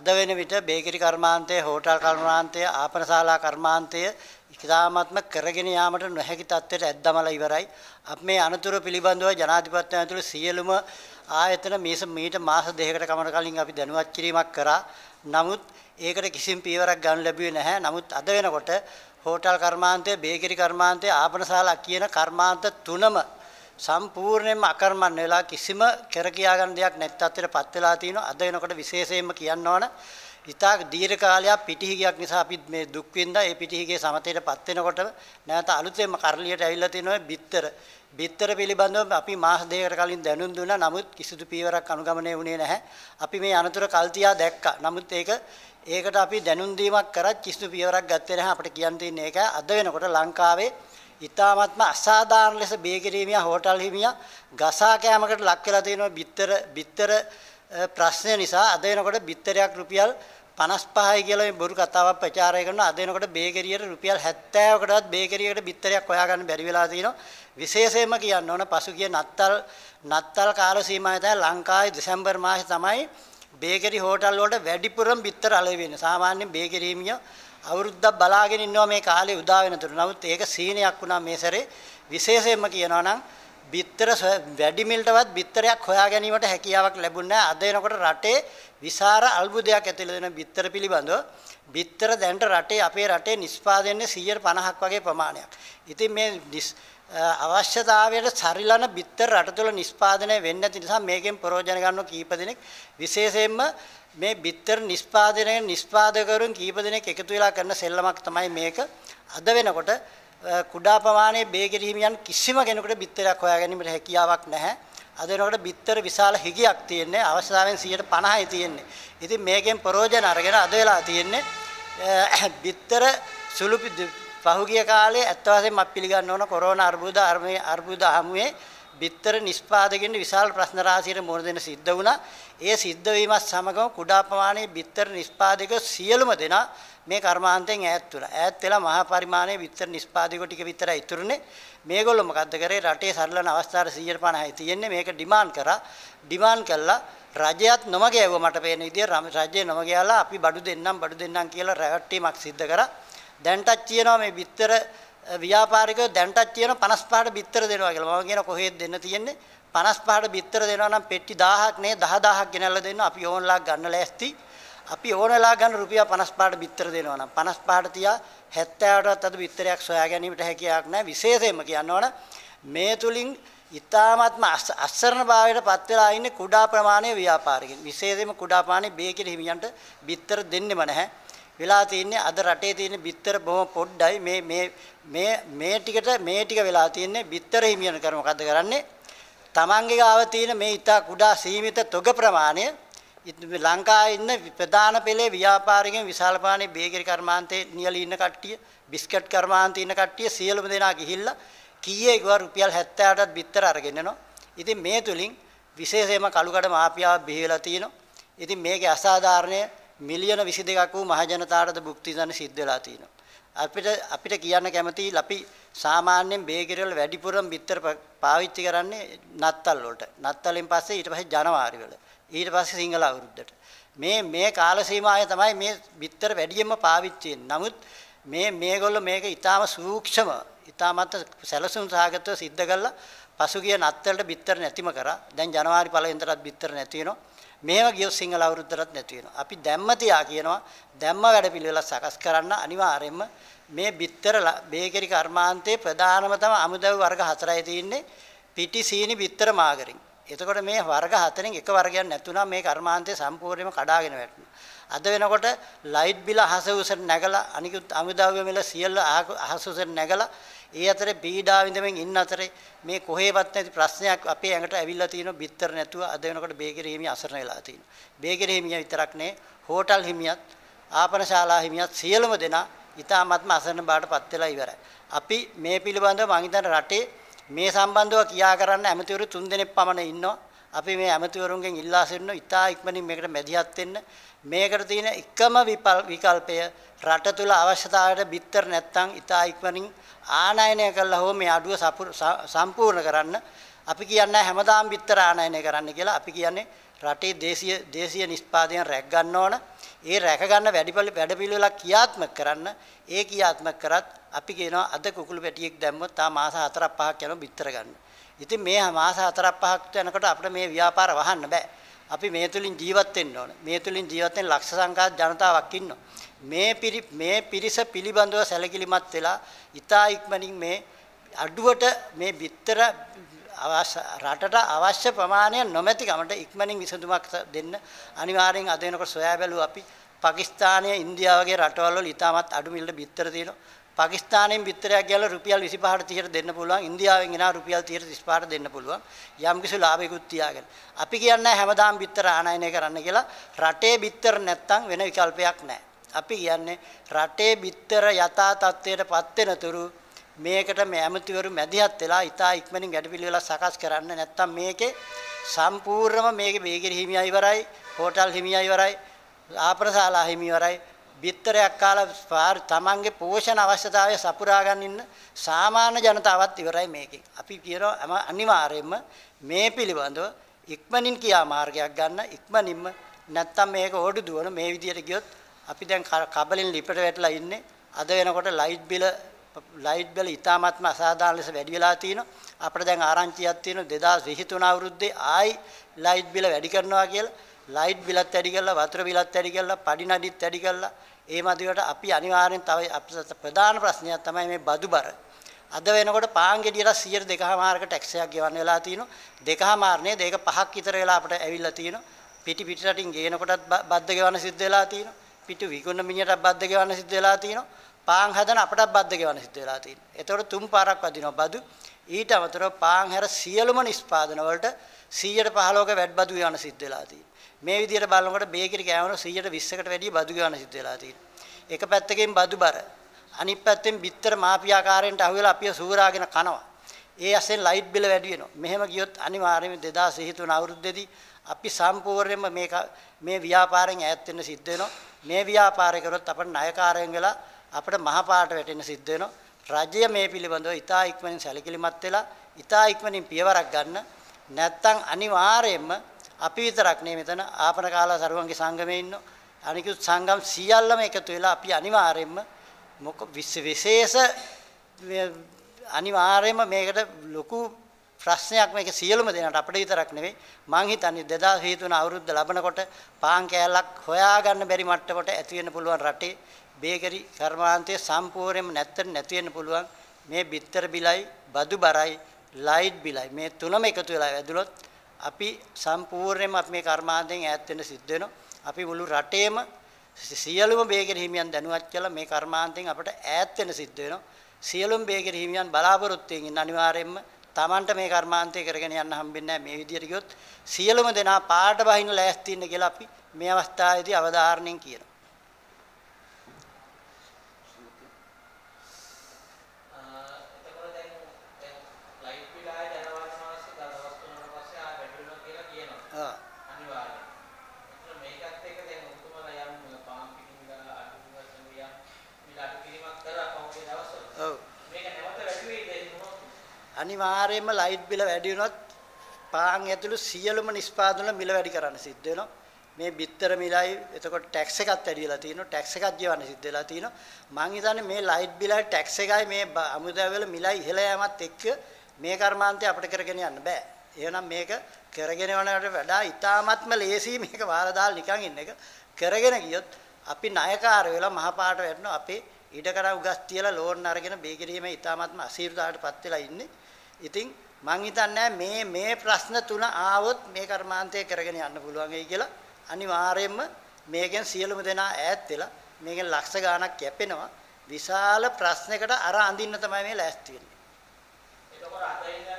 අද වෙන විට බේකරි කර්මාන්තය, හෝටල් කර්මාන්තය, ආපනශාලා කර්මාන්තය ඉතාමත්ම කරගෙන යාමට නොහැකි තත්ත්වයට ඇද්දමලා ඉවරයි. අප මේ අනතුරු පිළිබඳව ජනාධිපත්‍ය ඇතුළු සියලුම ආයතන මේස මීට මාස දෙකකට කමර කලින් අපි දැනුවත් කිරීමක් කරා. නමුත් ඒකට කිසිම පියවරක් ගන්න ලැබුවේ නැහැ. නමුත් අද වෙනකොට හෝටල් කර්මාන්තය, බේකරි කර්මාන්තය, ආපනශාලා කියන කර්මාන්ත තුනම සම්පූර්ණයෙන්ම අකර්මන් වෙලා කිසිම කර කියා ගන්න දෙයක් නැත් තත්ත්වයටපත් වෙලා තිනවා අද වෙනකොට විශේෂයෙන්ම කියන්න ඕන ඉතා දීර්ඝ කාලයක් පිටිහිගයක් නිසා අපි මේ දුක් විඳා ඒ පිටිහිගේ සමතේටපත් වෙනකොට නැවත අලුතෙන්ම කරලියට ඇවිල්ලා තිනවා බිත්තර බිත්තර පිළිබඳව අපි මාස දෙකකට කලින් දැනුම් දුන්නා නමුත් කිසිදු පීවරක් අනුගමනය වුණේ නැහැ අපි මේ අනතුර කල්තියා දැක්කා නමුත් ඒක ඒකට අපි දැනුම් දීමක් කරත් කිසිදු පීවරක් ගත්තේ නැහැ අපිට කියන්න තියෙන්නේ ඒක අද වෙනකොට ලංකාවේ ඊ타මත්ම අසාධාරණ ලෙස බේගිරීමියා හෝටල් හිමියා ගසා කෑමකට ලක් වෙලා තියෙනවා බිත්තර බිත්තර ප්‍රශ්නය නිසා අද වෙනකොට බිත්තරයක් රුපියල් 55යි කියලා මේ බොරු කතාවක් ප්‍රචාරය කරනවා අද වෙනකොට බේකරියට රුපියල් 70කටවත් බේකරියකට බිත්තරයක් හොයාගන්න බැරි වෙලා තියෙනවා විශේෂයෙන්ම කියන්න ඕන පසුගිය නත්තල් නත්තල් කාල සීමාවේ තමයි ලංකාවේ දෙසැම්බර් මාසේ තමයි බේකරි හෝටල් වලට වැඩිපුරම බිත්තර අලෙවි වෙන්නේ සාමාන්‍යයෙන් බේකරිමිය අවුරුද්දක් බලාගෙන ඉන්නවා මේ කාලේ උදා වෙනතුරු. නමුත් ඒක සීනයක් වුණා මේ සැරේ. විශේෂයෙන්ම කියනවා නම් බිත්තර වැඩි මිල්ටවත් බිත්තරයක් හොයා ගැනීමට හැකියාවක් ලැබුණේ අද එනකොට රටේ විසර අල්බුදයක් ඇතුළේ දෙන බිත්තර පිළිබඳව බිත්තර දැන්ට රටේ අපේ රටේ නිෂ්පාදනය 150ක් වගේ ප්‍රමාණයක්. ඉතින් මේ අවශ්‍යතාවයට සරිලන බිත්තර රට තුළ නිෂ්පාදනය වෙන්නේ නැති නිසා මේකෙන් ප්‍රයෝජන ගන්න කීප දෙනෙක් විශේෂයෙන්ම මේ බිත්තර නිෂ්පාදනය නිෂ්පාදකවරුන් කීප දෙනෙක් එකතු වෙලා කරන සෙල්ලමක් තමයි මේක. අද වෙනකොට කුඩා ප්‍රමාණයේ බේගිරි හිමියන් කිසිම කෙනෙකුට බිත්තරයක් හොයාගැනීමට හැකියාවක් නැහැ. අද වෙනකොට බිත්තර විශාල හිගයක් තියෙන්නේ අවශ්‍යතාවෙන් 150යි තියෙන්නේ. ඉතින් මේකෙන් ප්‍රයෝජන අරගෙන අද වෙලා තියෙන්නේ බිත්තර සුළු පහුගිය කාලේ ඇත්ත වශයෙන්ම අපි පිළිගන්න ඕන කොරෝනා අර්බුද අර්මයේ අර්බුද හමුවේ බිත්තර නිෂ්පාදකෙන්න විශාල ප්‍රශ්න රාශියකට මුහුණ දෙන්න සිද්ධ වුණා. ඒ සිද්ධ වීමත් සමගම කුඩා ප්‍රමාණයේ බිත්තර නිෂ්පාදක සියලුම දෙනා මේ කර්මාන්තයෙන් ඈත් වුණා. ඈත් වෙලා මහා පරිමාණයේ බිත්තර නිෂ්පාදක ටික විතරයි ඉතුරුනේ. මේගොල්ලෝ මොකද්ද කරේ? රටේ සරලන අවස්ථාවට 150යි තියෙන්නේ. මේක ඩිමාන්ඩ් කරා. ඩිමාන්ඩ් කළා රජයත් නොමග යවුවා මට පේන විදිය රජය නොමග යලා අපි බඩු දෙන්නම් බඩු දෙන්නම් කියලා රැවට්ටීමක් සිද්ධ කරා. දැන්ටත් කියනවා මේ බිත්තර ව්‍යාපාරිකයෝ දැන්ටත් කියනවා 55ට බිත්තර දෙනවා කියලා. මම කියන කොහෙද දෙන්න තියෙන්නේ? 55ට බිත්තර දෙනවා නම් පෙට්ටි 1000ක් නේ 10000ක් ගෙනල්ලා දෙන්න අපි ඕනලා ගන්න ලෑස්ති. අපි ඕනලා ගන්න රුපියල් 55ට බිත්තර දෙනවා නම් 55ට තියා 70කටවත් අද බිත්තරයක් සොයා ගැනීමට හැකියාවක් නැහැ විශේෂයෙන්ම කියනවනම් මේ තුලින් ඊ타මත්ම අස්සරණ භාවයට පත් වෙලා ඉන්නේ කුඩා ප්‍රමාණයේ ව්‍යාපාරිකෙන් විශේෂයෙන්ම කුඩා ප්‍රමාණයේ බේකිර හිමියන්ට බිත්තර දෙන්නෙම නැහැ වෙලා තියෙන්නේ අද රටේ තියෙන බිත්තර බොහොම පොඩ්ඩයි මේ මේ මේ මේ ටිකට මේ ටික වෙලා තියෙන්නේ බිත්තර හිමියන කර මොකද කරන්නේ තමන්ගේ ගාව තියෙන මේ ඉතා කුඩා සීමිත තොග ප්‍රමාණය ලංකාවේ ඉන්න ප්‍රධාන පෙළේ ව්‍යාපාරිකයන් විශාල ප්‍රමාණයේ බේකරි කර්මාන්තේ නියලී ඉන්න කට්ටිය බිස්කට් කර්මාන්තේ ඉන්න කට්ටිය සියලුම දෙනා ගිහිල්ලා කීයේ ගියා රුපියල් 78ක් බිත්තර අරගෙන එනවා. ඉතින් මේ තුලින් විශේෂයෙන්ම කළුකඩ මාපියාව බිහි වෙලා තියෙනවා. ඉතින් මේකේ අසාධාරණය මිලියන 22ක් වූ මහජනතාවට භුක්ති විඳින්න සිද්ධ වෙලා තියෙනවා. අපිට අපිට කියන්න කැමතියි අපි සාමාන්‍යයෙන් බේකරි වල වැඩිපුරම බිත්තර පාවිච්චි කරන්නේ නත්තල් වලට. නත්තලෙන් පස්සේ ඊට පස්සේ ජනවාරි වල. ඊට පස්සේ සිංහල අවුරුද්දට. මේ මේ කාල සීමාවේ තමයි මේ බිත්තර වැඩියෙන්ම පාවිච්චි නමුත් මේ මේගොල්ලෝ මේක ඊටාම සූක්ෂම ඊටාමත් සැලසුම් සහගතව සිද්ධ කළා. පසුගිය නත්තලට බිත්තර නැතිම කරා. දැන් ජනවාරි පළවෙනිතරත් බිත්තර නැති වෙනවා. මේවා ගියොත් සිංහල අවුරුද්දටත් නැති වෙනවා. අපි දැම්ම තියා කියනවා දැම්ම වැඩපිළිවෙල සකස් කරන්න අනිවාර්යයෙන්ම මේ බිත්තර බේකරි කර්මාන්තයේ ප්‍රධානම තම අමුදව් වර්ග හතරයි තියෙන්නේ පිටි සීනි බිත්තර මාගරින්. එතකොට මේ වර්ග හතරෙන් එක වර්ගයක් නැතුණා මේ කර්මාන්තය සම්පූර්ණයෙන්ම කඩාගෙන වැටුණා. අද වෙනකොට ලයිට් බිල අහස උසට නැගලා අනිකුත් අමුදව්‍ය මිල සියල්ල අහස උසට නැගලා ඒ අතරේ පීඩා විඳමින් ඉන්න අතරේ මේ කොහේවත් නැති ප්‍රශ්නයක් අපේ ඇඟට ඇවිල්ලා තියෙනවා බිත්තර නැතුව අද වෙනකොට බේගිරි හිමිය අසරණ වෙලා තියෙනවා බේගිරි හිමිය විතරක් නේ හෝටල් හිමියත් ආපනශාලා හිමියත් සියලුම දෙනා ඊටාත්ම අසරණ බාටපත් වෙලා ඉවරයි අපි මේ පිළිබඳව මං රටේ මේ සම්බන්ධව කියා කරන්න ඇමතිවරු 3 දෙනෙක් පමණ ඉන්නවා අපි මේ ඇමතිවරුන්ගෙන් ඉල්ලා සිටිනවා ඉතා ඉක්මනින් මේකට මැදිහත් වෙන්න. මේකට තියෙන එකම විකල්පය රට තුල අවශ්‍යතාවයට බිත්තර නැත්තම් ඉතා ඉක්මනින් ආනයනය කළා හෝ මේ අඩුව සම්පූර්ණ කරන්න. අපි කියන්නේ හැමදාම බිත්තර ආනයනය කරන්න කියලා. අපි කියන්නේ රටේ දේශීය දේශීය නිෂ්පාදනය රැක් ගන්න ඕන. ඒ රැක ගන්න වැඩිපල වැඩපිළිවෙලක් ක්‍රියාත්මක කරන්න. ඒ ක්‍රියාත්මක කරත් අපි කියනවා අද කුකුළු පැටියෙක් දැම්මොත් තා මාස 4-5ක් යනවා බිත්තර ගන්න. ඉතින් මේ මාස හතරක් පහක් යනකොට අපිට මේ ව්‍යාපාර වහන්න බෑ. අපි මේ තුලින් ජීවත් වෙන්න ඕන. මේ තුලින් ජීවත් වෙන ලක්ෂ සංඛ්‍යාත ජනතාවක් ඉන්නවා. මේ පිරි මේ පිරිස පිළිබඳව සැලකිලිමත් වෙලා ඊතා ඉක්මනින් මේ අඩුවට මේ bitter අවශ්‍ය රටට අවශ්‍ය ප්‍රමාණය නොමැතිකමට ඉක්මනින් විසඳුමක් දෙන්න අනිවාර්යෙන් අද වෙනකොට සොයා බැලුවා අපි පාකිස්තානය ඉන්දියාව වගේ රටවල් වල ඊටමත් අඩු මිලට bitter තියෙනවා. පාකිස්තානයෙන් විතරයක් ගියලා රුපියල් 25ට 30ට දෙන්න පුළුවන් ඉන්දියාවෙන් එනවා රුපියල් 30ට 35ට දෙන්න පුළුවන් යම් කිසි ලාභයකුත් තියාගෙන අපි කියන්නේ හැමදාම බිත්තර ආනයනය කරන්න කියලා රටේ බිත්තර නැත්තම් වෙන විකල්පයක් නැහැ අපි කියන්නේ රටේ බිත්තර යථා තත්ත්වයටපත් වෙනතුරු මේකට මේ ඇමතිවරු මැදිහත් වෙලා ඉතා ඉක්මනින් වැඩපිළිවෙලා සකස් කරන්න නැත්තම් මේකේ සම්පූර්ණම මේකේ වේගිරි හිමියා ඉවරයි හෝටල් හිමියා ඉවරයි ආපරශාලා හිමියා ඉවරයි බිත්තරයක් කාලා තමන්ගේ පෝෂණ අවශ්‍යතාවය සපුරා ඉන්න සාමාන්‍ය ජනතාවත් ඉවරයි මේකෙන්. අපි කියනවා අනිවාර්යයෙන්ම මේ පිළිබඳව ඉක්මනින් කියා මාර්ගයක් ගන්න ඉක්මනින්ම නැත්තම් මේක ඕඩු දුවන මේ විදියට ගියොත් අපි දැන් කබලින් ලිපට වැටලා ඉන්නේ. අද වෙනකොට ලයිට් බිල ලයිට් බිල ඉතාමත්ම අසාධාරණ ලෙස වැඩි වෙලා තිනවා. අපිට දැන් ආරංචියක් තියෙනවා 2023 අවුරුද්දේ ආයි ලයිට් බිල වැඩි කරනවා කියලා. ලයිට් බිලත් ඇඩි කරලා වතුර බිලත් ඇඩි කරලා පඩි නඩිත් ඇඩි කරලා ඒ මදිවට අපි අනිවාර්යෙන් තව අපිට ප්‍රධාන ප්‍රශ්නයක් තමයි මේ බදුබර. අද වෙනකොට පාන් ගෙඩියට 102.5ක ටැක්සයක් ගෙවන්න වෙලා තිනු 2.5මාරනේ දෙක පහක් විතර වෙලා අපිට ඇවිල්ලා තිනු පිටි පිට රටින් ගේනකොටත් බද්ද ගෙවන්න සිද්ධ වෙලා තිනු පිටු විකුණන මිනිහටත් බද්ද ගෙවන්න සිද්ධ වෙලා තිනු පාන් හදන අපටත් බද්ද ගෙවන්න සිද්ධ වෙලා තිනු එතකොට තුන් පාරක් වදිනවා බදු ඊට අමතරව පාන් හැර සියලුම නිෂ්පාදන වලට 100ට 15ක වැඩබදු යන සිද්ධ වෙලා තියෙනවා මේ විදිහට බලනකොට බේකිරි කෑමන 100ට 20කට වැඩිය බදු යන සිද්ධ වෙලා තියෙනවා එක පැත්තකින් බදු බර අනිත් පැත්තෙන් බිත්තර මාපියාකාරයන්ට අහු වෙලා අපිව සූරාගෙන කනවා ඒ අසෙන් ලයිට් බිල වැඩි වෙනවා මෙහෙම ගියොත් අනිවාර්යයෙන්ම 2023 අවුරුද්දේදී අපි සම්පූර්ණයෙන්ම මේක මේ ව්‍යාපාරයෙන් ඈත් වෙන්න සිද්ධ වෙනවා මේ ව්‍යාපාරය කරොත් අපිට ණයකාරයෙන් වෙලා අපිට මහපාට වැටෙන්න සිද්ධ වෙනවා රජය මේ පිළිබඳව ඉතා ඉක්මනින් සැලකිලිමත් වෙලා ඉතා ඉක්මනින් පියවරක් ගන්න නැත්තම් අනිවාර්යයෙන්ම අපි විතරක් නේ මෙතන ආපන කාලා සරුවන්ගේ සංගමේ ඉන්න අනිකුත් සංගම් සියල්ලම එකතු වෙලා අපි අනිවාර්යයෙන්ම මොක විශේෂ අනිවාර්යයෙන්ම මේකට ලොකු ප්‍රශ්නයක් මේක සියලුම දෙනාට අපිට විතරක් නෙවෙයි මං හිතන්නේ 2000 හේතුන අවුරුද්ද ලබනකොට පාන් කෑල්ලක් හොයාගන්න බැරි මට්ටමට ඇති වෙන්න පුළුවන් රටේ බේකරි කර්මාන්තයේ සම්පූර්ණයෙන්ම නැත්තට නැති වෙන්න පුළුවන් මේ බිත්තර බිලයි බදු බරයි ලයිට් බිලයි මේ තුනම එකතු වෙලා වැදුනොත් අපි සම්පූර්ණයෙන්ම අපි මේ කර්මාන්තයෙන් ඈත් වෙන්න සිද්ධ වෙනවා. අපි මුළු රටේම සියලුම බේගෙර හිමියන් දැනුවත් කළා මේ කර්මාන්තයෙන් අපට ඈත් වෙන්න සිද්ධ වෙනවා. සියලුම බේගෙර හිමියන් බලාපොරොත්තු වෙන අනිවාර්යයෙන්ම Tamanට මේ කර්මාන්තය කරගෙන යන්න හම්බෙන්නේ නැහැ මේ විදියට ගියොත් සියලුම දෙනා පාට බහින්න ලෑස්ති ඉන්න කියලා අපි මේ අවස්ථාවේදී අවධාරණයෙන් කියනවා. අනිවාර්යයෙන්ම ලයිට් බිල වැඩි වුණොත් පාන් ඇතුළු සියලුම නිෂ්පාදන මිල වැඩි කරන්න සිද්ධ වෙනවා. මේ බිත්තර මිලයි එතකොට ටැක්ස් එකත් වැඩි වෙලා තියෙනවා. ටැක්ස් එකක් ජීවන්න සිද්ධ වෙලා තියෙනවා. මං හිතන්නේ මේ ලයිට් බිලයි ටැක්ස් එකයි මේ අමුදැවල මිලයි ඉහළ යෑමත් එක්ක මේ කර්මාන්තය අපිට කරගෙන යන්න බෑ. එහෙනම් මේක කරගෙන යනකට වඩා ඊටාත්ම ලේසි මේක වාර දාලා නිකන් ඉන්න එක. කරගෙන ගියොත් අපි ණයකාර වෙලා මහපාට වැටෙනවා. අපේ ඊට කරා උගස් තියලා ලෝන් අරගෙන බේකිරීමේ ඊටාත්ම අසීරුතාවටපත් වෙලා ඉන්නේ. ඉතින් මං හිතන්නේ මේ මේ ප්‍රශ්න තුන ආවොත් මේ කර්මාන්තය කරගෙන යන්න පුළුවන් වෙයි කියලා අනිවාර්යයෙන්ම මේකෙන් සියලුම දෙනා ඈත් වෙලා මේකෙන් ලක්ෂ ගාණක් කැපෙනවා විශාල ප්‍රශ්නයකට අර අඳින්න තමයි මේ ලෑස්ති වෙන්නේ.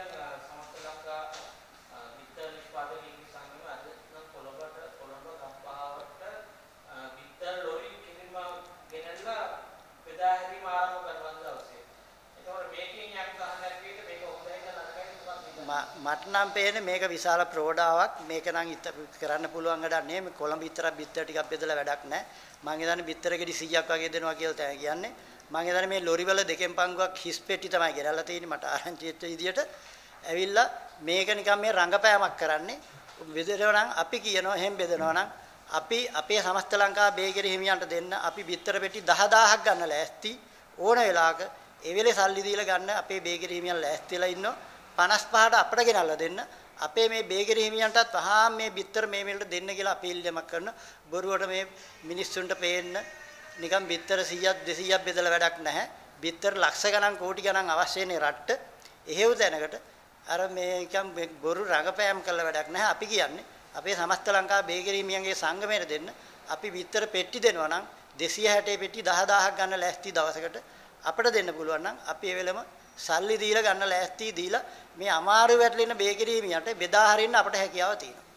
මට නම් පේන්නේ මේක විශාල ප්‍රෝඩාවක් මේක නම් කරන්න පුළුවන් වැඩක් නෙමෙයි මේ කොළඹ විතර බිත්තර ටිකක් බෙදලා වැඩක් නැහැ මං හිතන්නේ බිත්තර ගෙඩි 100ක් වගේ දෙනවා කියලා තමයි කියන්නේ මං හිතන්නේ මේ ලොරි වල දෙකෙන් පංගුවක් හිස් පෙට්ටි තමයි ගෙරලා තියෙන්නේ මට ආරංචි වෙච්ච විදියට ඇවිල්ලා මේක නිකන් මේ රංගපෑමක් කරන්නේ බෙදෙනවා නම් අපි කියනවා එහෙම බෙදෙනවා නම් අපි අපේ සමස්ත ලංකාව බේකරි හිමියන්ට දෙන්න අපි බිත්තර පෙට්ටි 10000ක් ගන්න ලෑස්ති ඕන වෙලාවක ඒ වෙලේ සල්ලි දීලා ගන්න අපේ බේකරි හිමියන් ලෑස්තිලා ඉන්නවා 55ට අපට ගෙනල්ලා දෙන්න. අපේ මේ බේගිරි හිමියන්ටත් වහා මේ බිත්තර මේ මිලට දෙන්න කියලා අපි ඉල්ලීමක් කරන බොරුවට මේ මිනිස්සුන්ට පේන්න නිකන් බිත්තර 100ක් 200ක් බෙදලා වැඩක් නැහැ. බිත්තර ලක්ෂ ගණන් කෝටි ගණන් අවශ්‍යනේ රට්ට. එහෙව් දැනකට අර මේ නිකන් බොරු රඟපෑම් කළ වැඩක් නැහැ. අපි කියන්නේ අපේ සමස්ත ලංකාව බේගිරි හිමියන්ගේ සංගමයට දෙන්න අපි බිත්තර පෙට්ටි දෙනවා නම් 260 පෙට්ටි 10000ක් ගන්න ලැස්ති දවසකට අපිට දෙන්න පුළුවන් නම් අපි ඒ වෙලම සල්ලි දීලා ගන්න ලෑස්ති දීලා මේ අමාරු වැටලෙන බේකරි මියට බෙදා හරින්න අපිට හැකියාව තියෙනවා.